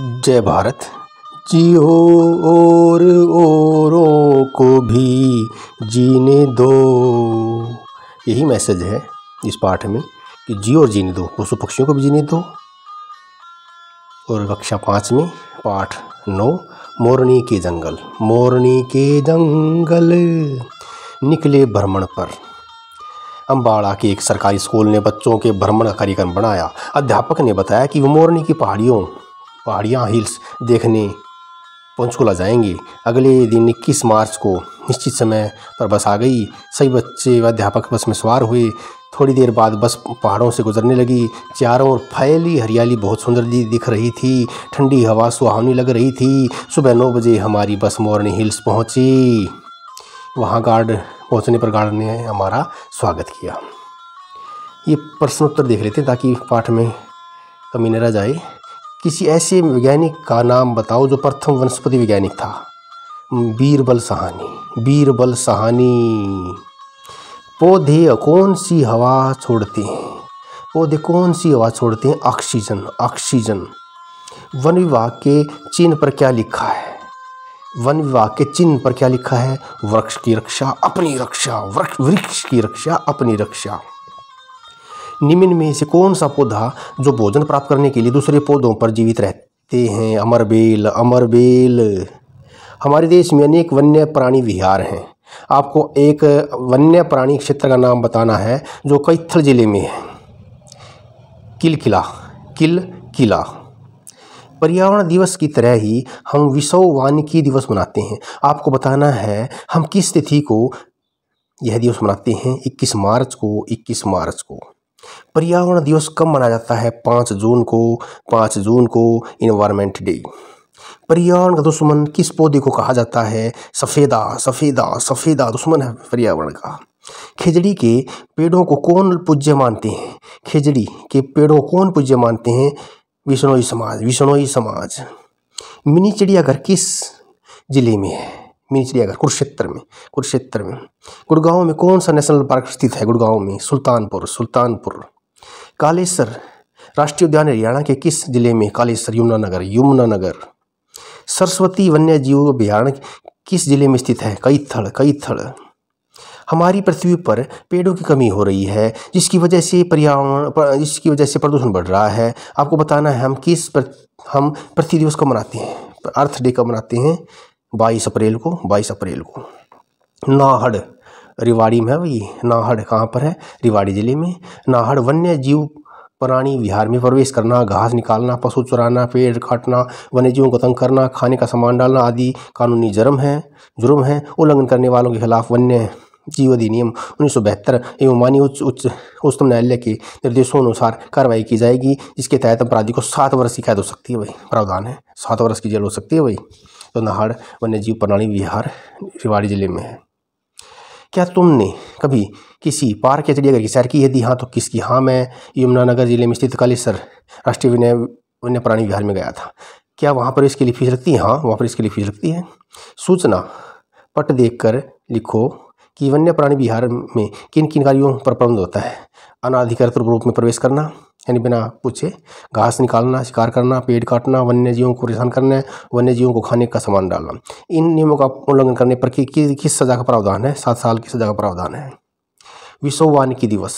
जय भारत जियो और औरों को भी जीने दो यही मैसेज है इस पाठ में कि जियो और जीने दो पशु पक्षियों को भी जीने दो और कक्षा पाँच में पाठ नौ मोरनी के जंगल मोरनी के जंगल निकले भ्रमण पर अम्बाड़ा के एक सरकारी स्कूल ने बच्चों के भ्रमण का कार्यक्रम बनाया अध्यापक ने बताया कि वो मोरनी की पहाड़ियों पहाड़ियाँ हिल्स देखने पंचकुला जाएंगे अगले दिन इक्कीस मार्च को निश्चित समय पर बस आ गई सभी बच्चे व अध्यापक बस में सवार हुए थोड़ी देर बाद बस पहाड़ों से गुजरने लगी चारों ओर फैली हरियाली बहुत सुंदर दिख रही थी ठंडी हवा सुहावनी लग रही थी सुबह नौ बजे हमारी बस मोरनी हिल्स पहुंची वहां गार्ड पहुंचने पर गार्ड ने हमारा स्वागत किया ये प्रश्नोत्तर देख लेते ताकि पाठ में कमी न रह जाए किसी ऐसे वैज्ञानिक का नाम बताओ जो प्रथम वनस्पति वैज्ञानिक था बीरबल सहानी बीरबल सहानी पौधे कौन सी हवा छोड़ते हैं पौधे कौन सी हवा छोड़ते हैं ऑक्सीजन ऑक्सीजन वन विभाग के चिन्ह पर क्या लिखा है वन विभाग के चिन्ह पर क्या लिखा है वृक्ष की रक्षा अपनी रक्षा वृक्ष वृक्ष की रक्षा अपनी रक्षा निम्न में से कौन सा पौधा जो भोजन प्राप्त करने के लिए दूसरे पौधों पर जीवित रहते हैं अमरबेल अमरबेल हमारे देश में अनेक वन्य प्राणी विहार हैं आपको एक वन्य प्राणी क्षेत्र का नाम बताना है जो कैथल ज़िले में है किल किला किल किला पर्यावरण दिवस की तरह ही हम विश्व वानिकी दिवस मनाते हैं आपको बताना है हम किस तिथि को यह दिवस मनाते हैं 21 मार्च को 21 मार्च को पर्यावरण दिवस कब मनाया जाता है पाँच जून को पाँच जून को इन्वायरमेंट डे पर्यावरण का दुश्मन किस पौधे को कहा जाता है सफ़ेदा सफ़ेदा सफ़ेदा दुश्मन है पर्यावरण का खिजड़ी के पेड़ों को कौन पूज्य मानते हैं खिजड़ी के पेड़ों कौन पूज्य मानते हैं विष्णोई समाज विष्णोई समाज मिनी चिड़ियाघर किस जिले में है चिड़ियाघर कुरुक्षेत्र में कुरुक्षेत्र में गुड़गांव में कौन सा नेशनल पार्क स्थित है गुड़गांव में सुल्तानपुर सुल्तानपुर कालेसर राष्ट्रीय उद्यान हरियाणा के किस जिले में कालेसर यमुनानगर यमुनानगर सरस्वती वन्य जीव अभियान किस जिले में स्थित है कई थड़ कई थड़ हमारी पृथ्वी पर पेड़ों की कमी हो रही है जिसकी वजह से पर्यावरण जिसकी वजह से प्रदूषण बढ़ रहा है आपको बताना है हम किस पर हम पृथ्वी दिवस को मनाते हैं अर्थ डे का मनाते हैं बाईस अप्रैल को बाईस अप्रैल को नाहड़ रिवाड़ी में भाई नाहड़ कहाँ पर है रिवाड़ी जिले में नाहड़ वन्य जीव प्राणी विहार में प्रवेश करना घास निकालना पशु चुराना पेड़ काटना वन्य जीवों को तंग करना खाने का सामान डालना आदि कानूनी जुर्म है जुर्म है उल्लंघन करने वालों के खिलाफ वन्य जीव अधिनियम उन्नीस सौ बहत्तर एवं मान्य उच्च उच्च उच्चतम न्यायालय के निर्देशों अनुसार कार्रवाई की जाएगी जिसके तहत अपराधी को सात वर्ष की कैद हो सकती है भाई प्रावधान है सात वर्ष की जेल हो सकती है भाई तो नहाड़ वन्य जीव प्रणाली बिहार रिवाड़ी जिले में है क्या तुमने कभी किसी पार्क या चिड़ियाघर की सैर की यदि हाँ तो किसकी हाँ मैं यमुनानगर जिले में स्थित कालेसर राष्ट्रीय विनय वन्य प्राणी विहार में गया था क्या वहाँ पर इसके लिए फीस लगती है हाँ वहाँ पर इसके लिए फीस लगती है सूचना पट देख कर लिखो कि वन्य प्राणी विहार में किन किन कार्यों पर प्रबंध होता है अनाधिकृत रूप में प्रवेश करना यानी बिना पूछे घास निकालना शिकार करना पेड़ काटना वन्य जीवों को परेशान करना वन्य जीवों को खाने का सामान डालना इन नियमों का उल्लंघन करने पर कि, किस सज़ा का प्रावधान है सात साल की सज़ा का प्रावधान है विश्व वानिकी दिवस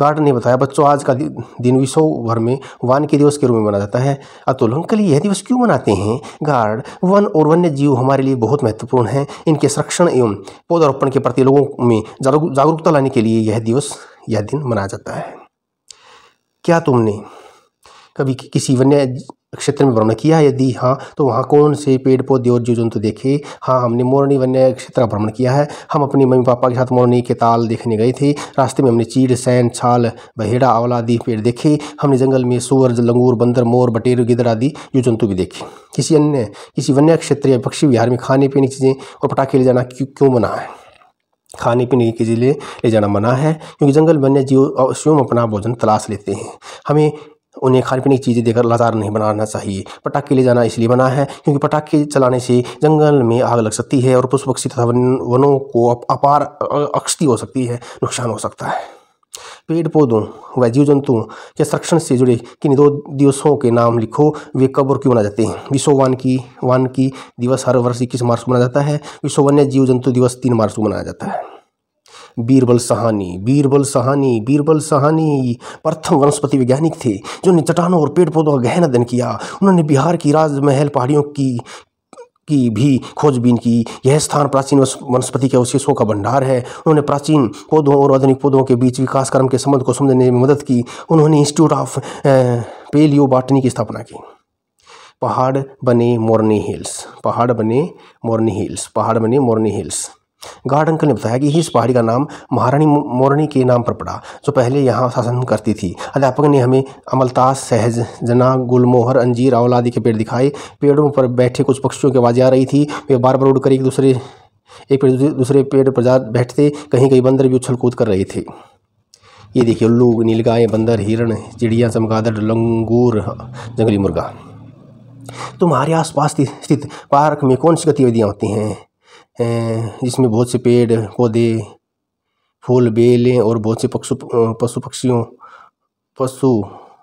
गार्ड ने बताया बच्चों आज का दिन विश्व भर में वानिकी दिवस के रूप में मनाया जाता है अतुल अंकल यह दिवस क्यों मनाते हैं गार्ड वन और वन्य जीव हमारे लिए बहुत महत्वपूर्ण है इनके संरक्षण एवं पौधारोपण के प्रति लोगों में जागरूकता लाने के लिए यह दिवस यह दिन मनाया जाता है क्या तुमने कभी किसी वन्य क्षेत्र में भ्रमण किया है यदि हाँ तो वहाँ कौन से पेड़ पौधे और जीव जंतु देखे हाँ हमने मोरनी वन्य क्षेत्र का भ्रमण किया है हम अपने मम्मी पापा के साथ मोरनी के ताल देखने गए थे रास्ते में हमने चीड़ सैन छाल बहेड़ा आंवला आदि पेड़ देखे हमने जंगल में सूअर लंगूर बंदर मोर बटेर गिदर आदि जीव जंतु भी देखे किसी अन्य किसी वन्य क्षेत्र या पक्षी विहार में खाने पीने की चीज़ें और पटाखे ले जाना क्यों मना है खाने पीने के लिए ले जाना मना है क्योंकि जंगल वन्य जीव स्वयं अपना भोजन तलाश लेते हैं हमें उन्हें खाने पीने की चीज़ें देकर लाजार नहीं बनाना चाहिए पटाखे ले जाना इसलिए बना है क्योंकि पटाखे चलाने से जंगल में आग लग सकती है और पशु पक्षी तथा वनों को अपार अक्षति हो सकती है नुकसान हो सकता है पेड़ पौधों व जीव जंतुओं के संरक्षण से जुड़े किन दो दिवसों के नाम लिखो वे कब और क्यों मनाए जाते हैं विश्व वन की दिवस हर वर्ष इक्कीस मार्च को मनाया जाता है विश्व वन्य जीव जंतु दिवस तीन मार्च को मनाया जाता है बीरबल सहानी बीरबल सहानी बीरबल सहानी प्रथम वनस्पति वैज्ञानिक थे जिन्होंने चट्टानों और पेड़ पौधों का गहन अध्ययन किया उन्होंने बिहार की राजमहल पहाड़ियों की की भी खोजबीन की यह स्थान प्राचीन वनस्पति के अवशेषों का भंडार है उन्होंने प्राचीन पौधों और आधुनिक पौधों के बीच विकास क्रम के संबंध को समझने में मदद की उन्होंने इंस्टीट्यूट ऑफ पेलियो बाटनी की स्थापना की पहाड़ बने मोरनी हिल्स पहाड़ बने मोरनी हिल्स पहाड़ बने मोरनी हिल्स गार्ड अंकल ने बताया कि इस पहाड़ी का नाम महारानी मोरनी के नाम पर पड़ा जो पहले यहाँ शासन करती थी अध्यापक ने हमें अमलतास सहज जना गुलमोहर अंजीर आंवला आदि के पेड़ दिखाए पेड़ों पर बैठे कुछ पक्षियों की आवाज़ आ रही थी वे बार बार उड़कर एक दूसरे एक पेड़ दूसरे पेड़ पर जा बैठते कहीं कहीं बंदर भी उछल कूद कर रहे थे ये देखिए उल्लू नीलगाय बंदर हिरण चिड़िया चमगादड़ लंगूर हाँ, जंगली मुर्गा तुम्हारे आसपास स्थित पार्क में कौन सी गतिविधियाँ होती हैं जिसमें बहुत से पेड़ पौधे फूल बेलें और बहुत से पशु पशु पक्षियों पशु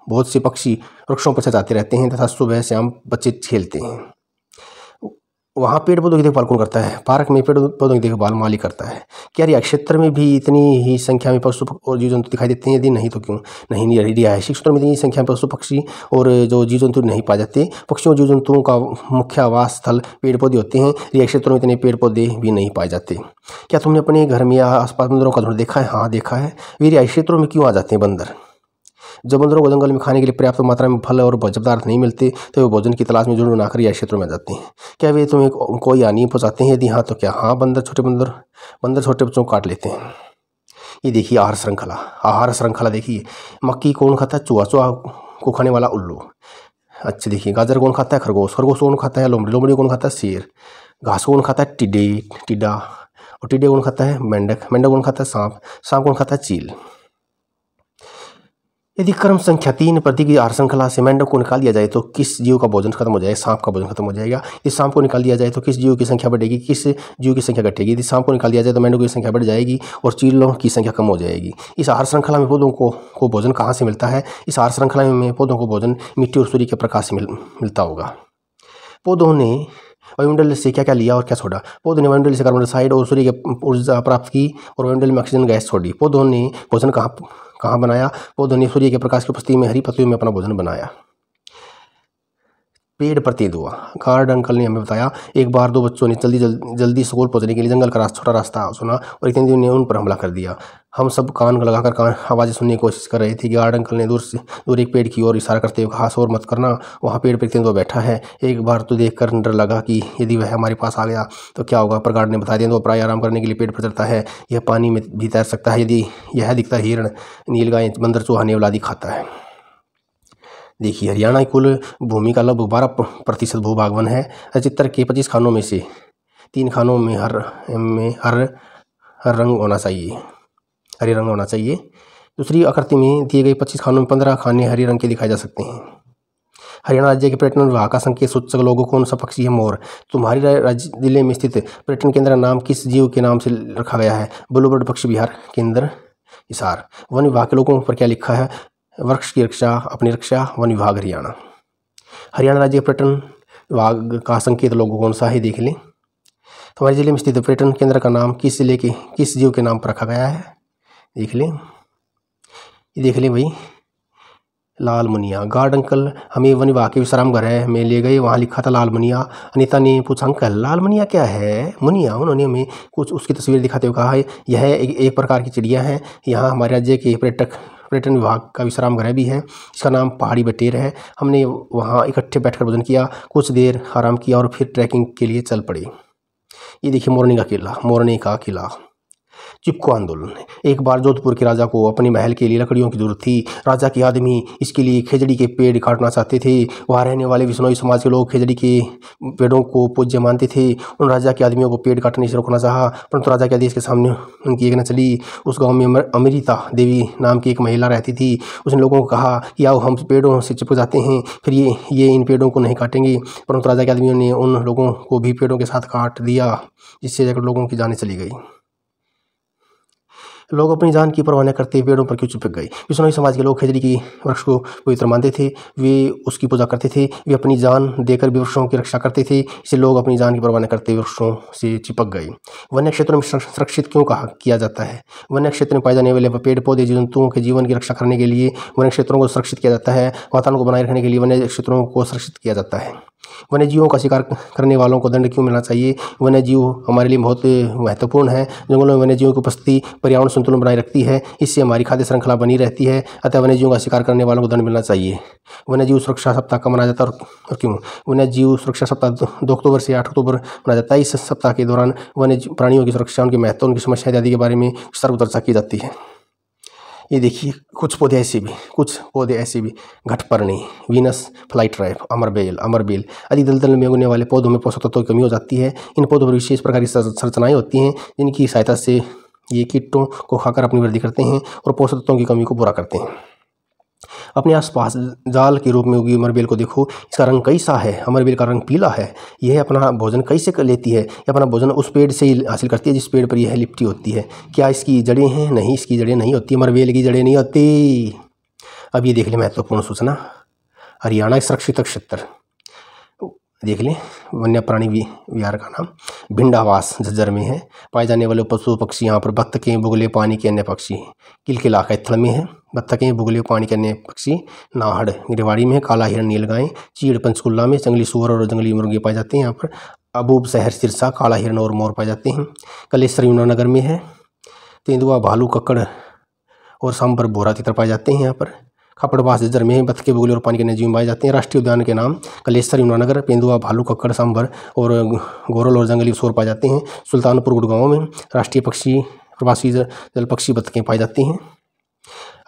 बहुत से पक्षी वृक्षों पर आते रहते हैं तथा सुबह शाम बच्चे खेलते हैं वहाँ पेड़ पौधों की देखभाल कौन करता है पार्क में पेड़ पौधों की देखभाल माली करता है क्या रिया क्षेत्र में भी इतनी ही संख्या में पशु और जीव जंतु दिखाई देते हैं यदि नहीं तो क्यों नहीं रिहायशी क्षेत्र में इतनी संख्या में पशु पक्षी और जो जीव जंतु नहीं पाए जाते पक्षियों जीव जंतुओं का मुख्य आवास स्थल पेड़ पौधे होते हैं रिया क्षेत्रों में इतने पेड़ पौधे भी नहीं पाए जाते क्या तुमने अपने घर में या आसपास बंदरों का झुंड देखा है हाँ देखा है वे रिहायशी क्षेत्रों में क्यों आ जाते हैं बंदर जब बंदरों को जंगल में खाने के लिए पर्याप्त मात्रा में फल और भोज्य पदार्थ नहीं मिलते तो वे भोजन की तलाश में जुड़े नाखरी या क्षेत्रों में जाते हैं क्या वे तुम्हें कोई हानि पहुँचाते हैं यदि हाँ तो क्या हाँ बंदर छोटे बंदर बंदर छोटे बच्चों को काट लेते हैं ये देखिए आहार श्रृंखला आहार श्रृंखला देखिए मक्की कौन खाता है चूहा चूहा को खाने वाला उल्लू अच्छा देखिए गाजर कौन खाता है खरगोश खरगोश कौन खाता है लोमड़ी लोमड़ी कौन खाता है शेर घास कौन खाता है टिड्डी टिड्डा और टिड्डे कौन खाता है मेंढक मेंढक कौन खाता है सांप सांप कौन खाता है चील यदि क्रम संख्या तीन प्रति की आर श्रृंखला से मेंढक को निकाल दिया जाए तो किस जीव का भोजन खत्म हो जाएगा सांप का भोजन खत्म हो जाएगा इस सांप को निकाल दिया जाए तो किस जीव की संख्या बढ़ेगी किस जीव की संख्या घटेगी यदि सांप को निकाल दिया जाए तो मेंढकों की संख्या बढ़ जाएगी और चीलों की संख्या कम हो जाएगी इस आहार श्रृंखला में पौधों को को भोजन कहाँ से मिलता है इस आहार श्रृंखला में पौधों को भोजन मिट्टी और सूर्य के प्रकाश से मिलता होगा पौधों ने वायुमंडल से क्या क्या लिया और क्या छोड़ा पौधों ने वायुमंडल से कार्बन डाइऑक्साइड और सूर्य की ऊर्जा प्राप्त की और वायुमंडल में ऑक्सीजन गैस छोड़ी पौधों ने भोजन कहाँ कहाँ बनाया वो ने सूर्य के प्रकाश की उपस्थिति में हरी पत्तियों में अपना भोजन बनाया पेड़ प्रतीत हुआ गार्ड अंकल ने हमें बताया एक बार दो बच्चों ने जल्दी जल्दी, जल्दी स्कूल पहुंचने के लिए जंगल का रास्ता छोटा रास्ता सुना और इतने दिन ने उन पर हमला कर दिया हम सब कान को लगाकर कान आवाज़ें सुनने की कोशिश कर रहे थे गार्ड अंकल ने दूर से दूर एक पेड़ की ओर इशारा करते हुए कहा शोर मत करना वहाँ पेड़ पर इतने दो बैठा है एक बार तो देख कर डर लगा कि यदि वह हमारे पास आ गया तो क्या होगा पर गार्ड ने बताया तेंदुआ प्राय आराम करने के लिए पेड़ पर चढ़ता है यह पानी में भी तैर सकता है यदि यह दिखता हिरण नीलगा बंदर चूहा नेवला खाता है देखिए हरियाणा की कुल भूमि का लगभग बारह प्रतिशत भूभाग है चित्र के पच्चीस खानों में से तीन खानों में हर में हर हर रंग होना चाहिए हरे रंग होना चाहिए दूसरी आकृति में दिए गए पच्चीस खानों में पंद्रह खाने हरे रंग के दिखाए जा सकते हैं हरियाणा राज्य के पर्यटन विभाग का संकेत सूचक लोगों को उनसा पक्षी है मोर तुम्हारी राज्य जिले में स्थित पर्यटन केंद्र नाम किस जीव के नाम से रखा गया है ब्लूबर्ड पक्षी बिहार केंद्र हिसार वन विभाग के लोगों पर क्या लिखा है वृक्ष की रक्षा अपनी रक्षा वन विभाग हरियाणा हरियाणा राज्य पर्यटन विभाग का संकेत लोगों कौन सा है देख लें तो हमारे ज़िले में स्थित पर्यटन केंद्र का नाम किस जिले के किस जीव के नाम पर रखा गया है देख लें ये देख लें भाई लाल मुनिया गार्ड अंकल हमें वन विभाग के विश्राम घर है मैं ले गए वहाँ लिखा था लाल मुनिया अनिता ने पूछा अंकल लाल मुनिया क्या है मुनिया उन्होंने हमें कुछ उसकी तस्वीर दिखाते हुए कहा है यह एक, एक प्रकार की चिड़िया है यहाँ हमारे राज्य के पर्यटक पर्यटन विभाग का विश्राम गृह भी है इसका नाम पहाड़ी बटेर है हमने वहाँ इकट्ठे बैठकर भोजन किया कुछ देर आराम किया और फिर ट्रैकिंग के लिए चल पड़े ये देखिए मोरनी का किला मोरनी का किला चिपको आंदोलन एक बार जोधपुर के राजा को अपने महल के लिए लकड़ियों की जरूरत थी राजा के आदमी इसके लिए खेजड़ी के पेड़ काटना चाहते थे वहाँ रहने वाले बिश्नोई समाज के लोग खेजड़ी के पेड़ों को पूज्य मानते थे उन राजा के आदमियों को पेड़ काटने से रोकना चाहा परंतु राजा के आदेश के सामने उनकी एक न चली उस गाँव में अमृता देवी नाम की एक महिला रहती थी उसने लोगों को कहा कि आओ हम पेड़ों से चिपक जाते हैं फिर ये ये इन पेड़ों को नहीं काटेंगे परंतु राजा के आदमियों ने उन लोगों को भी पेड़ों के साथ काट दिया जिससे लोगों की जाने चली गई लोग अपनी जान की परवाह न करते पेड़ों पर क्यों चिपक गए बिश्नोई समाज के लोग खजरी की वृक्ष को पवित्र मानते थे वे उसकी पूजा करते थे वे अपनी जान देकर भी वृक्षों की रक्षा करते थे इसे लोग अपनी जान की परवाह न करते वृक्षों से चिपक गए वन्य क्षेत्रों में सुरक्षित क्यों कहा किया जाता है वन्य क्षेत्र में पाए जाने वाले पेड़ पौधे जंतुओं के जीवन की रक्षा करने के लिए वन्य क्षेत्रों को सुरक्षित किया जाता है वातावरण को बनाए रखने के लिए वन्य क्षेत्रों को सुरक्षित किया जाता है वन्यजीवों का शिकार करने वालों को दंड क्यों मिलना चाहिए वन्यजीव हमारे लिए बहुत महत्वपूर्ण है जंगलों में वन्यजीवों की उपस्थिति पर्यावरण संतुलन बनाए रखती है इससे हमारी खाद्य श्रृंखला बनी रहती है अतः वन्यजीवों का शिकार करने वालों को दंड मिलना चाहिए वन्यजीव सुरक्षा सप्ताह का मनाया जाता है और क्यों वन्यजीव सुरक्षा सप्ताह दो अक्टूबर से आठ अक्टूबर मनाया जाता है इस सप्ताह के दौरान वन्य प्राणियों की सुरक्षा उनके महत्व उनकी समस्या आदि के बारे में सर्व चर्चा की जाती है ये देखिए कुछ पौधे ऐसे भी कुछ पौधे ऐसे भी घटपर्णी वीनस फ्लाइट ड्राइव अमरबेल अमरबेल आदि दलदल में उगने वाले पौधों में पोषक तत्वों की कमी हो जाती है इन पौधों पर विशेष प्रकार की संरचनाएँ होती हैं जिनकी सहायता से ये कीटों को खाकर अपनी वृद्धि करते हैं और पोषक तत्वों की कमी को पूरा करते हैं अपने आसपास जाल के रूप में उगी अमरबेल को देखो इसका रंग कैसा है अमरबेल का रंग पीला है यह अपना भोजन कैसे कर लेती है यह अपना भोजन उस पेड़ से ही हासिल करती है जिस पेड़ पर यह लिपटी होती है क्या इसकी जड़ें हैं नहीं इसकी जड़ें नहीं होती अमरबेल की जड़ें नहीं होती अब ये देख लें महत्वपूर्ण सूचना हरियाणा सुरक्षित क्षेत्र देख लें वन्य प्राणी विहार का नाम भिंडावास झज्जर में है पाए जाने वाले पशु पक्षी यहाँ पर भक्त के बुगले पानी के अन्य पक्षी किलकिला कैथल में है बत्तखें बुगले पानी करने पक्षी नाहड़ गिरवाड़ी में काला हिरण नीलगाय चीड़ पंचकुल्ला में जंगली सुअर और जंगली मुर्गे पाए जाते हैं यहाँ पर अबूब शहर सिरसा काला हिरण और मोर पाए जाते हैं कलेश्वर यमुनानगर में है तेंदुआ भालू कक्कड़ और सांबर बोरा तितर पाए जाते हैं यहाँ पर खपड़वास जर में बतके बुगले और पानी के नजीव पाए जाते हैं राष्ट्रीय उद्यान के नाम कलेश्वर यमुनानगर पेंदुआ भालू कक्कड़ सांभर और गोरल और जंगली सोर पाए जाते हैं सुल्तानपुर गुड़गांव में राष्ट्रीय पक्षी प्रवासी जल पक्षी बत्तखें पाई जाती हैं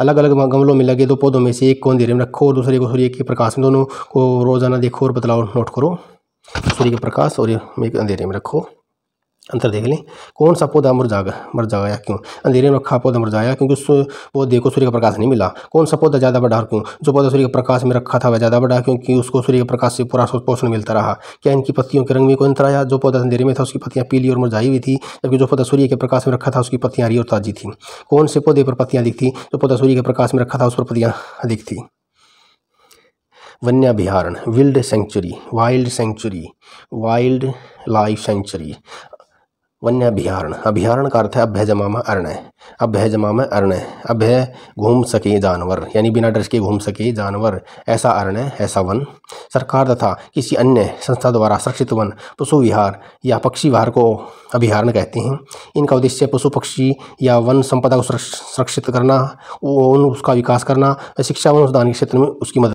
अलग अलग गमलों में लगे दो पौधों में से एक को अंधेरे में रखो और दूसरे को सूर्य के प्रकाश में दोनों को रोज़ाना देखो और बदलाव नोट करो सूर्य के प्रकाश और अंधेरे में रखो अंतर देख लें कौन सा पौधा मर मर जाया क्यों अंधेरे में रखा पौधा मर जाया क्योंकि उस पौधे को सूर्य का प्रकाश नहीं मिला कौन सा पौधा ज़्यादा बढ़ा क्यों जो पौधा सूर्य के प्रकाश में रखा था वह ज़्यादा बढ़ा क्योंकि उसको सूर्य के प्रकाश से पूरा पोषण मिलता रहा क्या इनकी पत्तियों के रंग में कोई अंतर आया जो पौधा अंधेरे में था उसकी पत्तियाँ पीली और मुरझाई हुई थी जबकि जो पौधा सूर्य के प्रकाश में रखा था उसकी पत्तियाँ हरी और ताजी थी कौन से पौधे पर पत्तियाँ अधिक थी जो पौधा सूर्य के प्रकाश में रखा था उस पर पत्तियाँ अधिक थी वन्य अभिहारण wild sanctuary wild sanctuary wild life sanctuary वन्य अभ्यारण अभ्यारण का अर्थ है अभ्य जमा में अर्ण अभ्य जमा में अर्ण अभ्य घूम सके जानवर यानी बिना डर के घूम सके जानवर ऐसा अर्ण ऐसा वन सरकार तथा किसी अन्य संस्था द्वारा संरक्षित वन पशु विहार या पक्षी विहार को अभिहारण कहते हैं इनका उद्देश्य पशु पक्षी या वन संपदा को सुरक्षित करना उसका विकास करना शिक्षा वन अनुदान के क्षेत्र में उसकी मदद